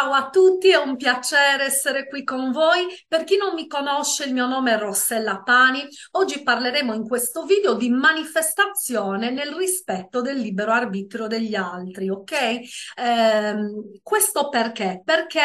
Ciao a tutti, è un piacere essere qui con voi. Per chi non mi conosce, il mio nome è Rossella Pani. Oggi parleremo in questo video di manifestazione nel rispetto del libero arbitrio degli altri, ok? Eh, questo perché? Perché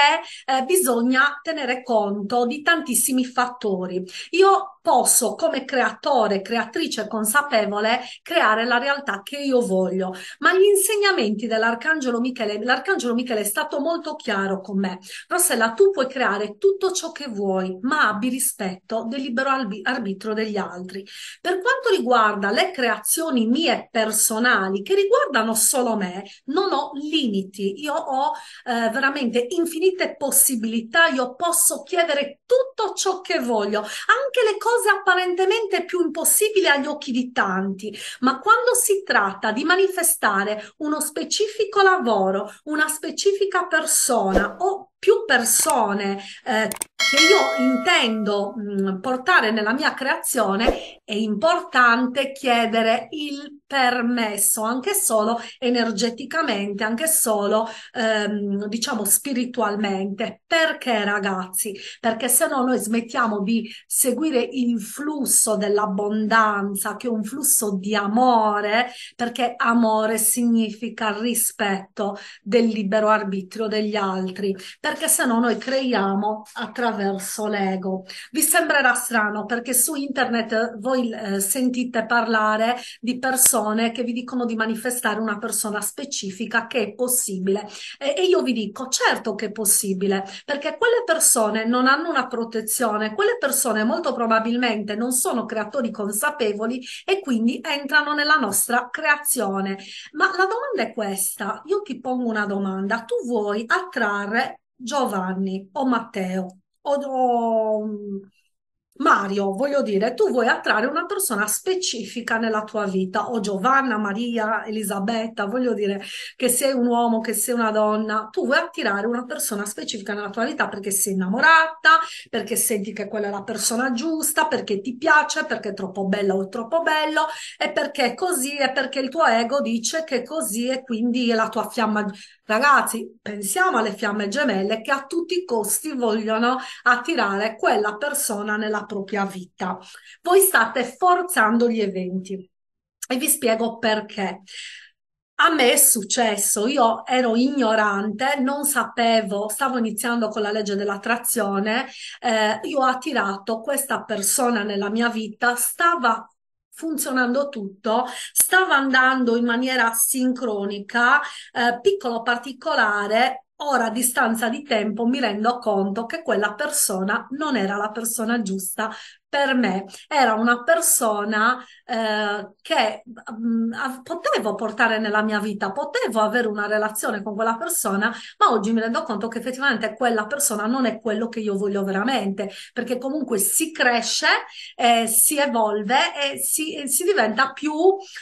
eh, bisogna tenere conto di tantissimi fattori. Io posso come creatore, creatrice consapevole creare la realtà che io voglio. Ma gli insegnamenti dell'Arcangelo Michele, l'Arcangelo Michele è stato molto chiaro con me. Rossella, tu puoi creare tutto ciò che vuoi, ma abbi rispetto del libero arbitro degli altri. Per quanto riguarda le creazioni mie personali, che riguardano solo me, non ho limiti, io ho eh, veramente infinite possibilità, io posso chiedere tutto ciò che voglio, anche le cose cosa apparentemente più impossibile agli occhi di tanti, ma quando si tratta di manifestare uno specifico lavoro, una specifica persona o più persone eh, che io intendo mh, mm, portare nella mia creazione, è importante chiedere il permesso anche solo energeticamente, anche solo ehm, diciamo spiritualmente. Perché ragazzi? Perché se no noi smettiamo di seguire il flusso dell'abbondanza, che è un flusso di amore, perché amore significa rispetto del libero arbitrio degli altri, perché se no noi creiamo attraverso l'ego. Vi sembrerà strano perché su internet voi eh, sentite parlare di persone persone che vi dicono di manifestare una persona specifica che è possibile. E, e io vi dico, certo che è possibile, perché quelle persone non hanno una protezione, quelle persone molto probabilmente non sono creatori consapevoli e quindi entrano nella nostra creazione. Ma la domanda è questa, io ti pongo una domanda, tu vuoi attrarre Giovanni o Matteo o, o Mario, voglio dire, tu vuoi attrarre una persona specifica nella tua vita, o Giovanna, Maria, Elisabetta, voglio dire che sei un uomo, che sei una donna, tu vuoi attirare una persona specifica nella tua vita perché sei innamorata, perché senti che quella è la persona giusta, perché ti piace, perché è troppo bella o troppo bello, e perché è così, e perché il tuo ego dice che è così, e quindi è la tua fiamma Ragazzi, pensiamo alle fiamme gemelle che a tutti i costi vogliono attirare quella persona nella propria vita. Voi state forzando gli eventi e vi spiego perché. A me è successo, io ero ignorante, non sapevo, stavo iniziando con la legge dell'attrazione, eh, io ho attirato questa persona nella mia vita, stava funzionando tutto, stava andando in maniera sincronica, eh, piccolo particolare, ora a distanza di tempo mi rendo conto che quella persona non era la persona giusta per me era una persona eh, che mh, mm, potevo portare nella mia vita, potevo avere una relazione con quella persona, ma oggi mi rendo conto che effettivamente quella persona non è quello che io voglio veramente, perché comunque si cresce, eh, si evolve e si, si diventa più,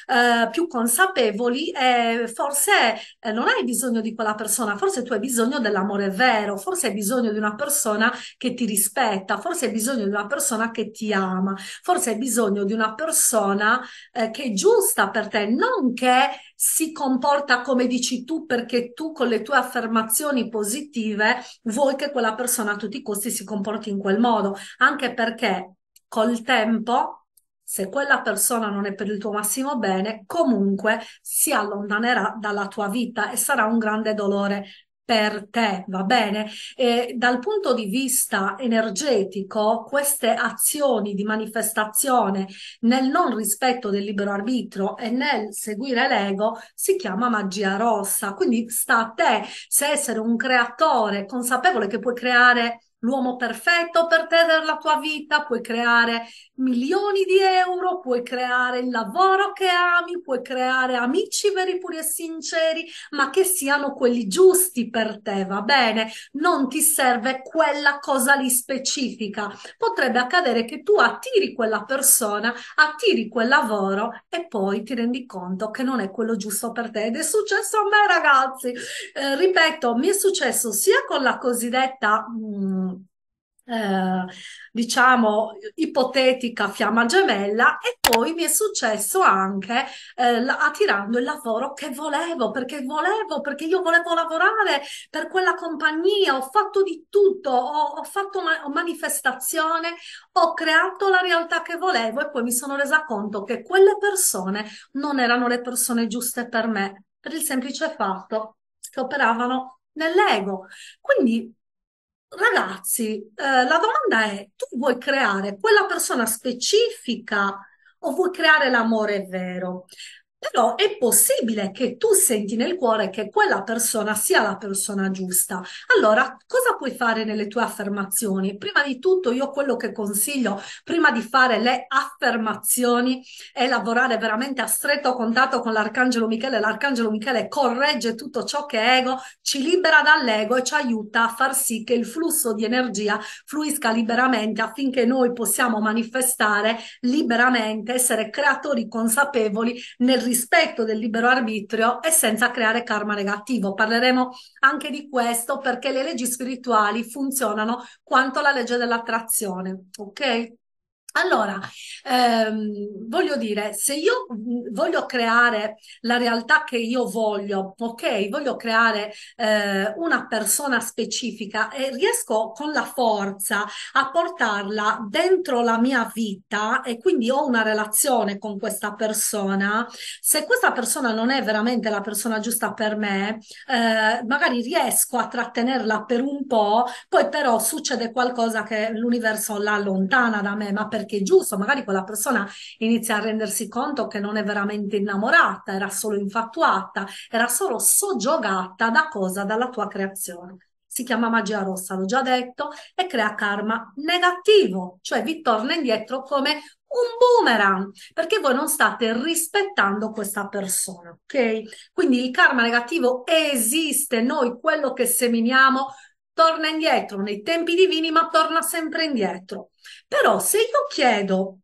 eh, più, consapevoli e forse eh, non hai bisogno di quella persona, forse tu hai bisogno dell'amore vero, forse hai bisogno di una persona che ti rispetta, forse hai bisogno di una persona che ti ti ama, forse hai bisogno di una persona eh, che è giusta per te, non che si comporta come dici tu perché tu con le tue affermazioni positive vuoi che quella persona a tutti i costi si comporti in quel modo, anche perché col tempo se quella persona non è per il tuo massimo bene, comunque si allontanerà dalla tua vita e sarà un grande dolore per te, va bene? E dal punto di vista energetico, queste azioni di manifestazione nel non rispetto del libero arbitro e nel seguire l'ego si chiama magia rossa. Quindi sta a te se essere un creatore consapevole che puoi creare l'uomo perfetto per te della tua vita, puoi creare milioni di euro, puoi creare il lavoro che ami, puoi creare amici veri, puri e sinceri, ma che siano quelli giusti per te, va bene? Non ti serve quella cosa lì specifica. Potrebbe accadere che tu attiri quella persona, attiri quel lavoro e poi ti rendi conto che non è quello giusto per te. Ed è successo a me, ragazzi. Eh, ripeto, mi è successo sia con la cosiddetta... Mh, mm, eh, diciamo, ipotetica fiamma gemella e poi mi è successo anche eh, attirando il lavoro che volevo, perché volevo, perché io volevo lavorare per quella compagnia, ho fatto di tutto, ho, ho fatto ma- manifestazione, ho creato la realtà che volevo e poi mi sono resa conto che quelle persone non erano le persone giuste per me, per il semplice fatto che operavano nell'ego. Quindi ragazzi, eh, la domanda è, tu vuoi creare quella persona specifica o vuoi creare l'amore vero? Però è possibile che tu senti nel cuore che quella persona sia la persona giusta. Allora, cosa puoi fare nelle tue affermazioni? Prima di tutto, io quello che consiglio, prima di fare le affermazioni, è lavorare veramente a stretto contatto con l'Arcangelo Michele. L'Arcangelo Michele corregge tutto ciò che è ego, ci libera dall'ego e ci aiuta a far sì che il flusso di energia fluisca liberamente affinché noi possiamo manifestare liberamente, essere creatori consapevoli nel rispetto rispetto del libero arbitrio e senza creare karma negativo. Parleremo anche di questo perché le leggi spirituali funzionano quanto la legge dell'attrazione, ok? Allora, ehm, voglio dire, se io mhmm, voglio creare la realtà che io voglio, ok, voglio creare eh, una persona specifica e riesco con la forza a portarla dentro la mia vita e quindi ho una relazione con questa persona, se questa persona non è veramente la persona giusta per me, eh, magari riesco a trattenerla per un po', poi però succede qualcosa che l'universo la allontana da me, ma per perché è giusto, magari quella persona inizia a rendersi conto che non è veramente innamorata, era solo infatuata, era solo soggiogata da cosa? Dalla tua creazione si chiama magia rossa, l'ho già detto, e crea karma negativo, cioè vi torna indietro come un boomerang, perché voi non state rispettando questa persona, ok? Quindi il karma negativo esiste, noi quello che seminiamo torna indietro nei tempi divini, ma torna sempre indietro. Però se io chiedo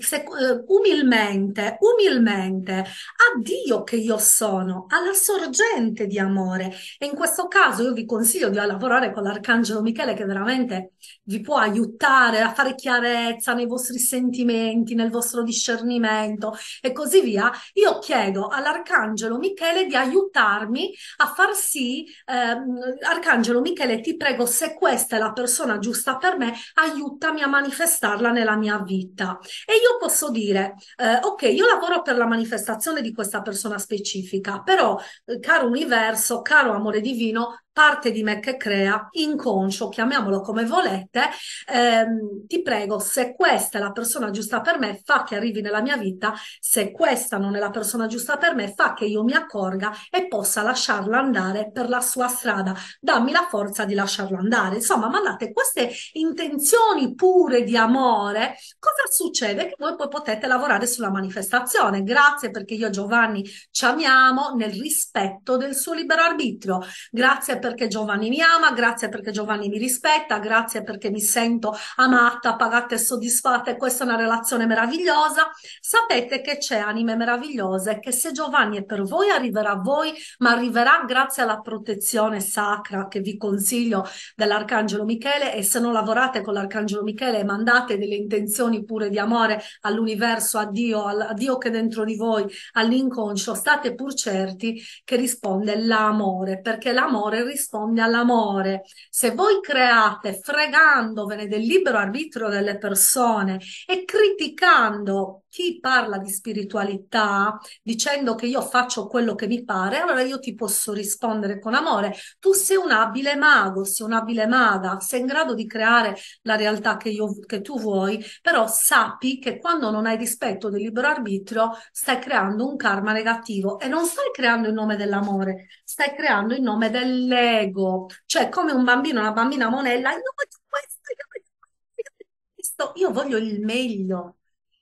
se, eh, umilmente, umilmente a Dio che io sono, alla sorgente di amore. E in questo caso io vi consiglio di lavorare con l'Arcangelo Michele che veramente vi può aiutare a fare chiarezza nei vostri sentimenti, nel vostro discernimento e così via. Io chiedo all'Arcangelo Michele di aiutarmi a far sì, ehm, Arcangelo Michele, ti prego, se questa è la persona giusta per me, aiutami a manifestarla nella mia vita. E io io posso dire, eh, ok, io lavoro per la manifestazione di questa persona specifica, però, eh, caro universo, caro amore divino, parte di me che crea, inconscio, chiamiamolo come volete, ehm, ti prego, se questa è la persona giusta per me, fa che arrivi nella mia vita, se questa non è la persona giusta per me, fa che io mi accorga e possa lasciarla andare per la sua strada, dammi la forza di lasciarla andare. Insomma, mandate queste intenzioni pure di amore, cosa succede? Che voi poi potete lavorare sulla manifestazione. Grazie perché io e Giovanni ci amiamo nel rispetto del suo libero arbitrio. Grazie perché Giovanni mi ama, grazie perché Giovanni mi rispetta, grazie perché mi sento amata, pagata e soddisfatta e questa è una relazione meravigliosa. Sapete che c'è anime meravigliose che se Giovanni è per voi arriverà a voi, ma arriverà grazie alla protezione sacra che vi consiglio dell'Arcangelo Michele e se non lavorate con l'Arcangelo Michele e mandate delle intenzioni pure di amore all'universo, a Dio, a Dio che è dentro di voi, all'inconscio, state pur certi che risponde l'amore, perché l'amore risponde all'amore. Se voi create fregandovene del libero arbitrio delle persone e criticando chi parla di spiritualità dicendo che io faccio quello che mi pare, allora io ti posso rispondere con amore. Tu sei un abile mago, sei un abile maga, sei in grado di creare la realtà che, io, che tu vuoi, però sappi che quando non hai rispetto del libero arbitrio stai creando un karma negativo e non stai creando il nome dell'amore, stai creando il nome dell'ego, cioè come un bambino, una bambina monella, io voglio questo, io voglio questo, io voglio il meglio,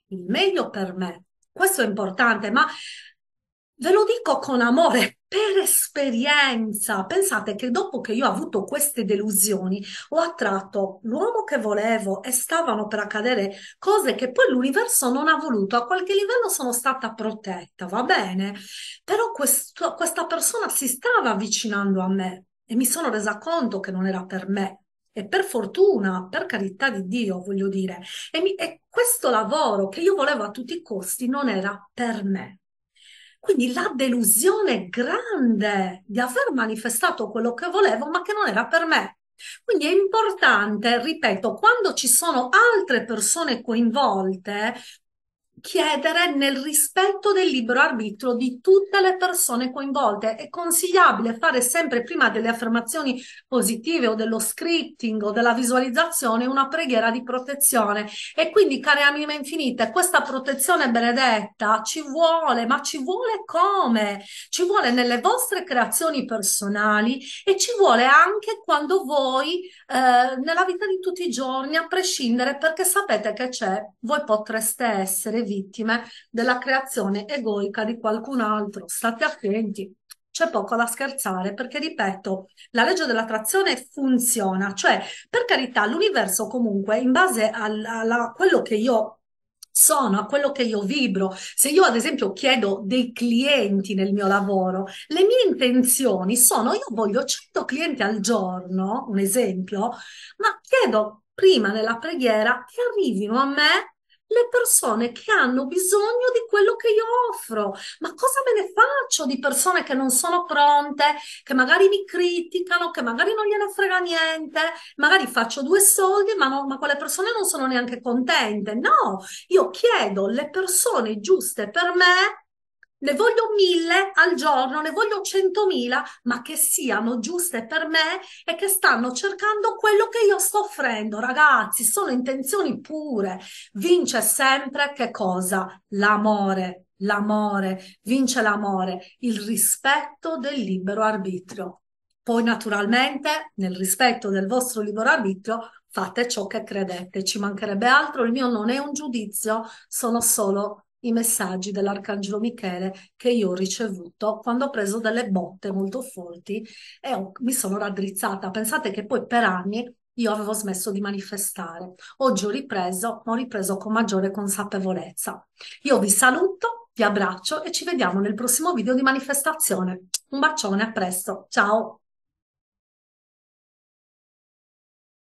il meglio per me. Questo è importante, ma Ve lo dico con amore, per esperienza. Pensate che dopo che io ho avuto queste delusioni, ho attratto l'uomo che volevo e stavano per accadere cose che poi l'universo non ha voluto. A qualche livello sono stata protetta, va bene? Però questo, questa persona si stava avvicinando a me e mi sono resa conto che non era per me. E per fortuna, per carità di Dio, voglio dire, e, mi, e questo lavoro che io volevo a tutti i costi non era per me. Quindi la delusione grande di aver manifestato quello che volevo, ma che non era per me. Quindi è importante, ripeto, quando ci sono altre persone coinvolte, chiedere nel rispetto del libero arbitro di tutte le persone coinvolte. È consigliabile fare sempre prima delle affermazioni positive o dello scripting o della visualizzazione una preghiera di protezione. E quindi, care anime infinite, questa protezione benedetta ci vuole, ma ci vuole come? Ci vuole nelle vostre creazioni personali e ci vuole anche quando voi, eh, nella vita di tutti i giorni, a prescindere, perché sapete che c'è, voi potreste essere vittime della creazione egoica di qualcun altro. State attenti, c'è poco da scherzare perché, ripeto, la legge dell'attrazione funziona, cioè, per carità, l'universo comunque, in base a quello che io sono, a quello che io vibro. Se io, ad esempio, chiedo dei clienti nel mio lavoro, le mie intenzioni sono: io voglio 100 clienti al giorno, un esempio, ma chiedo prima nella preghiera che arrivino a me le persone che hanno bisogno di quello che io offro. Ma cosa me ne faccio di persone che non sono pronte, che magari mi criticano, che magari non gliene frega niente, magari faccio due soldi, ma, no, ma quelle persone non sono neanche contente. No, io chiedo le persone giuste per me ne voglio mille al giorno, ne voglio centomila, ma che siano giuste per me e che stanno cercando quello che io sto offrendo. Ragazzi, sono intenzioni pure. Vince sempre che cosa? L'amore, l'amore, vince l'amore, il rispetto del libero arbitrio. Poi naturalmente, nel rispetto del vostro libero arbitrio, fate ciò che credete, ci mancherebbe altro, il mio non è un giudizio, sono solo i messaggi dell'Arcangelo Michele che io ho ricevuto quando ho preso delle botte molto forti e ho, mi sono raddrizzata. Pensate che poi per anni io avevo smesso di manifestare. Oggi ho ripreso, ma ho ripreso con maggiore consapevolezza. Io vi saluto, vi abbraccio e ci vediamo nel prossimo video di manifestazione. Un bacione, a presto, ciao!